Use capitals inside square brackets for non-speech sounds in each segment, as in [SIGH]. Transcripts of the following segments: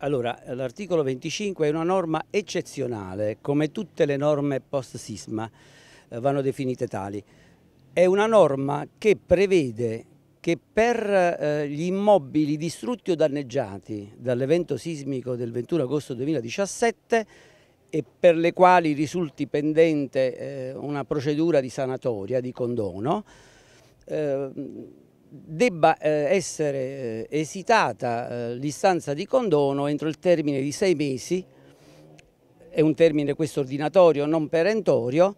Allora, l'articolo 25 è una norma eccezionale, come tutte le norme post-sisma eh, vanno definite tali. È una norma che prevede che per eh, gli immobili distrutti o danneggiati dall'evento sismico del 21 agosto 2017 e per le quali risulti pendente eh, una procedura di sanatoria, di condono, ehm, debba eh, essere eh, esitata eh, l'istanza di condono entro il termine di sei mesi, è un termine questo ordinatorio non perentorio,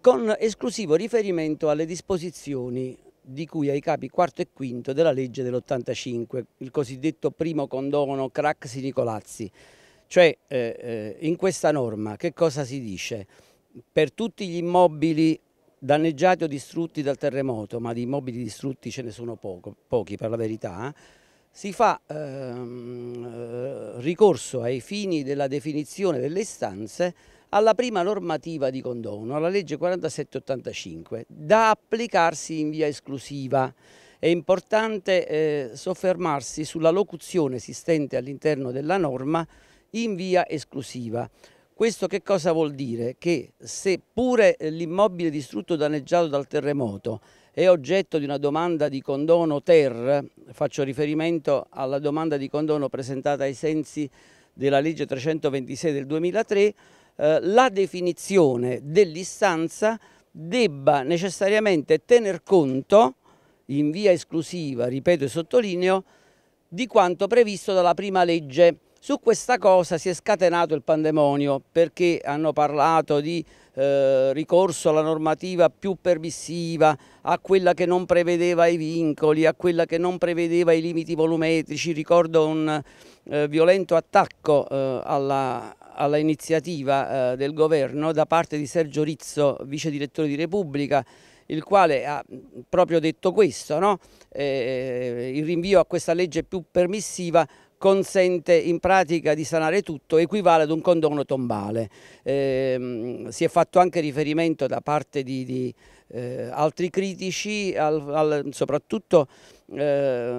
con esclusivo riferimento alle disposizioni di cui ai capi quarto e quinto della legge dell'85, il cosiddetto primo condono Craxi Nicolazzi. Cioè eh, in questa norma che cosa si dice? Per tutti gli immobili danneggiati o distrutti dal terremoto, ma di immobili distrutti ce ne sono poco, pochi per la verità, eh, si fa ehm, ricorso ai fini della definizione delle istanze alla prima normativa di condono, alla legge 4785, da applicarsi in via esclusiva. È importante eh, soffermarsi sulla locuzione esistente all'interno della norma in via esclusiva. Questo che cosa vuol dire? Che seppure eh, l'immobile distrutto o danneggiato dal terremoto è oggetto di una domanda di condono ter, faccio riferimento alla domanda di condono presentata ai sensi della legge 326 del 2003, eh, la definizione dell'istanza debba necessariamente tener conto in via esclusiva, ripeto e sottolineo, di quanto previsto dalla prima legge su questa cosa si è scatenato il pandemonio perché hanno parlato di eh, ricorso alla normativa più permissiva, a quella che non prevedeva i vincoli, a quella che non prevedeva i limiti volumetrici. Ricordo un eh, violento attacco eh, alla, alla iniziativa eh, del governo da parte di Sergio Rizzo, vice direttore di Repubblica, il quale ha proprio detto questo, no? eh, il rinvio a questa legge più permissiva consente in pratica di sanare tutto, equivale ad un condono tombale. Eh, si è fatto anche riferimento da parte di, di eh, altri critici, al, al, soprattutto eh,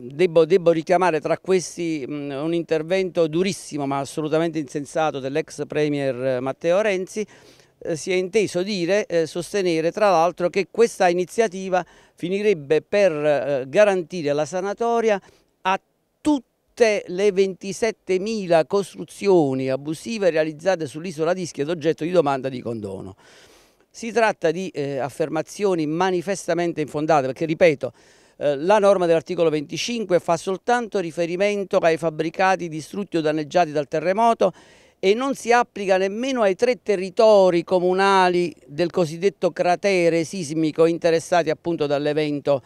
debbo, debbo, richiamare tra questi mh, un intervento durissimo ma assolutamente insensato dell'ex Premier Matteo Renzi, eh, si è inteso dire, eh, sostenere tra l'altro che questa iniziativa finirebbe per eh, garantire la sanatoria a tutti tutte le 27.000 costruzioni abusive realizzate sull'isola di Ischia oggetto di domanda di condono. Si tratta di eh, affermazioni manifestamente infondate perché, ripeto, eh, la norma dell'articolo 25 fa soltanto riferimento ai fabbricati distrutti o danneggiati dal terremoto e non si applica nemmeno ai tre territori comunali del cosiddetto cratere sismico interessati appunto dall'evento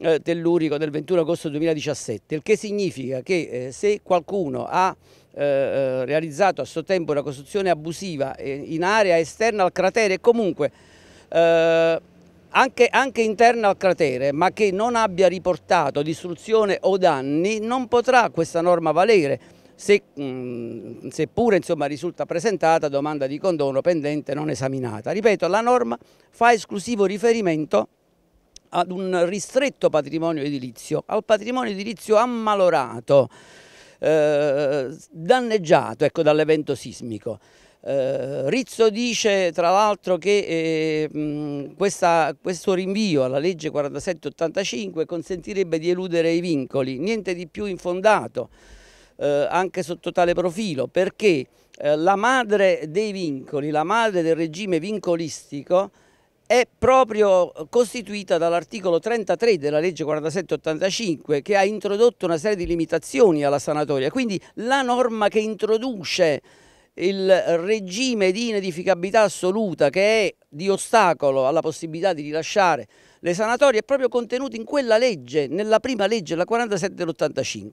eh, tellurico del 21 agosto 2017, il che significa che eh, se qualcuno ha eh, eh realizzato a suo tempo una costruzione abusiva eh, in area esterna al cratere e comunque eh, anche, anche, interna al cratere, ma che non abbia riportato distruzione o danni, non potrà questa norma valere, se, mh, mm, seppure insomma, risulta presentata domanda di condono pendente non esaminata. Ripeto, la norma fa esclusivo riferimento ad un ristretto patrimonio edilizio, al patrimonio edilizio ammalorato, eh, danneggiato ecco, dall'evento sismico. Eh, Rizzo dice tra l'altro che eh, mh, questa, questo rinvio alla legge 4785 consentirebbe di eludere i vincoli, niente di più infondato eh, anche sotto tale profilo perché eh, la madre dei vincoli, la madre del regime vincolistico è proprio costituita dall'articolo 33 della legge 4785 che ha introdotto una serie di limitazioni alla sanatoria, quindi la norma che introduce il regime di inedificabilità assoluta che è di ostacolo alla possibilità di rilasciare le sanatorie è proprio contenuto in quella legge, nella prima legge, la 47 dell'85.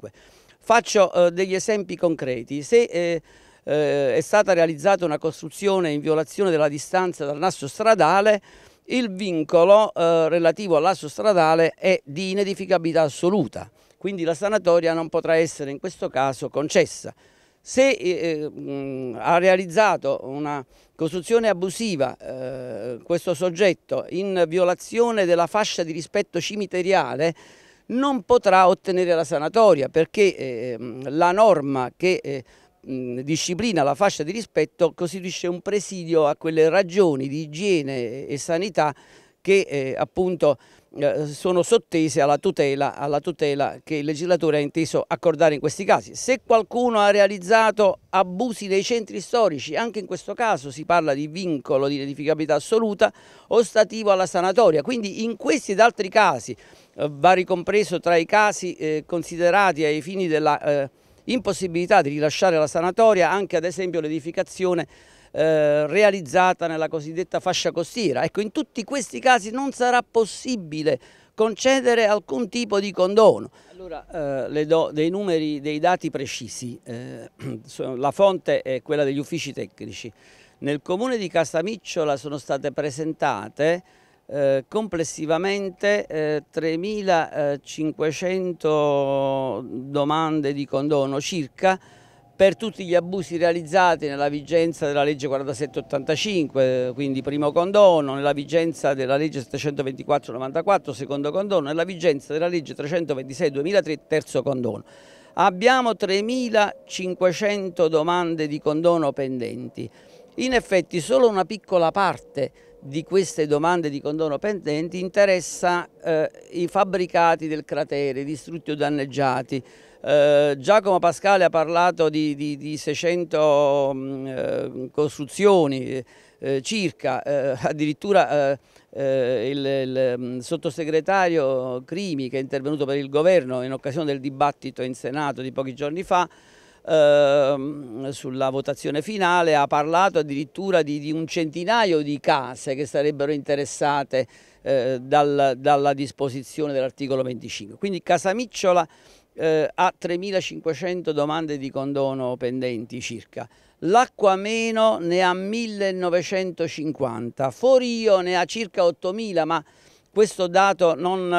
Faccio eh, degli esempi concreti. Se eh, eh, è stata realizzata una costruzione in violazione della distanza dal nastro stradale, il vincolo eh, relativo all'asso stradale è di inedificabilità assoluta, quindi la sanatoria non potrà essere in questo caso concessa. Se eh, mh, eh, ha realizzato una costruzione abusiva eh, questo soggetto in violazione della fascia di rispetto cimiteriale, non potrà ottenere la sanatoria perché eh, la norma che eh, Mm, disciplina la fascia di rispetto costituisce un presidio a quelle ragioni di igiene e sanità che eh, appunto eh, sono sottese alla tutela, alla tutela, che il legislatore ha inteso accordare in questi casi. Se qualcuno ha realizzato abusi nei centri storici, anche in questo caso si parla di vincolo di edificabilità assoluta ostativo alla sanatoria, quindi in questi ed altri casi eh, va ricompreso tra i casi eh, considerati ai fini della eh, impossibilità di rilasciare la sanatoria anche ad esempio l'edificazione eh, realizzata nella cosiddetta fascia costiera. Ecco, in tutti questi casi non sarà possibile concedere alcun tipo di condono. Allora eh, le do dei numeri, dei dati precisi, eh, [CLEARS THROAT] la fonte è quella degli uffici tecnici. Nel comune di Casamicciola sono state presentate eh, complessivamente eh, 3.500 domande di condono circa per tutti gli abusi realizzati nella vigenza della legge 4785, quindi primo condono, nella vigenza della legge 724-94, secondo condono, nella vigenza della legge 326-2003, terzo condono. Abbiamo 3.500 domande di condono pendenti. In effetti solo una piccola parte di queste domande di condono pendenti interessa eh, i fabbricati del cratere, distrutti o danneggiati. Eh, Giacomo Pascale ha parlato di, di, di 600 mh, mm, eh, costruzioni eh, circa, eh, addirittura eh, il, il, mm, sottosegretario Crimi che è intervenuto per il governo in occasione del dibattito in Senato di pochi giorni fa Ehm, sulla votazione finale ha parlato addirittura di, di, un centinaio di case che sarebbero interessate eh, dal, dalla disposizione dell'articolo 25. Quindi Casamicciola eh, ha 3.500 domande di condono pendenti circa. meno ne ha 1.950, Forio ne ha circa 8.000, ma questo dato non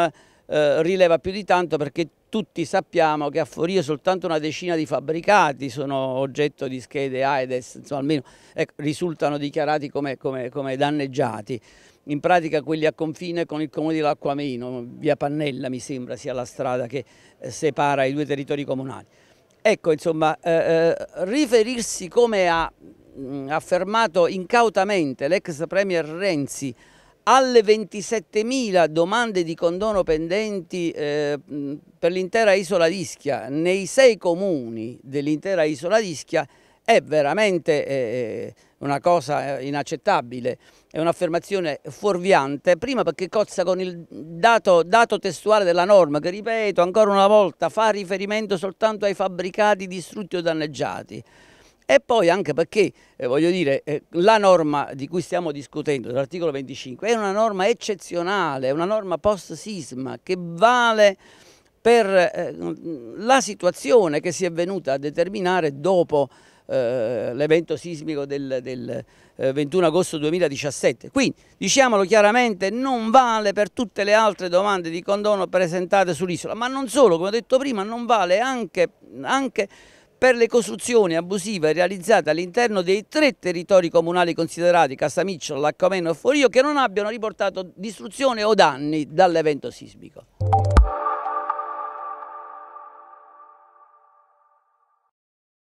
eh, rileva più di tanto perché tutti sappiamo che a Forio soltanto una decina di fabbricati sono oggetto di schede AEDES, insomma almeno ecco, risultano dichiarati come, come, come, danneggiati. In pratica quelli a confine con il comune di L'Acquamino, via Pannella mi sembra sia la strada che eh, separa i due territori comunali. Ecco, insomma, eh, eh riferirsi come ha mh, mm, affermato incautamente l'ex premier Renzi alle 27.000 domande di condono pendenti eh, per l'intera isola d'Ischia, nei sei comuni dell'intera isola d'Ischia, è veramente eh, eh una cosa eh, inaccettabile, è un'affermazione fuorviante, prima perché cozza con il dato, dato testuale della norma che, ripeto, ancora una volta fa riferimento soltanto ai fabbricati distrutti o danneggiati, e poi anche perché, eh, voglio dire, eh, la norma di cui stiamo discutendo, l'articolo 25, è una norma eccezionale, è una norma post-sisma che vale per eh, la situazione che si è venuta a determinare dopo eh, l'evento sismico del, del 21 eh, agosto 2017. Quindi, diciamolo chiaramente, non vale per tutte le altre domande di condono presentate sull'isola, ma non solo, come ho detto prima, non vale anche, anche per le costruzioni abusive realizzate all'interno dei tre territori comunali considerati Castamicciolo, Laccomeno e Forio che non abbiano riportato distruzione o danni dall'evento sismico.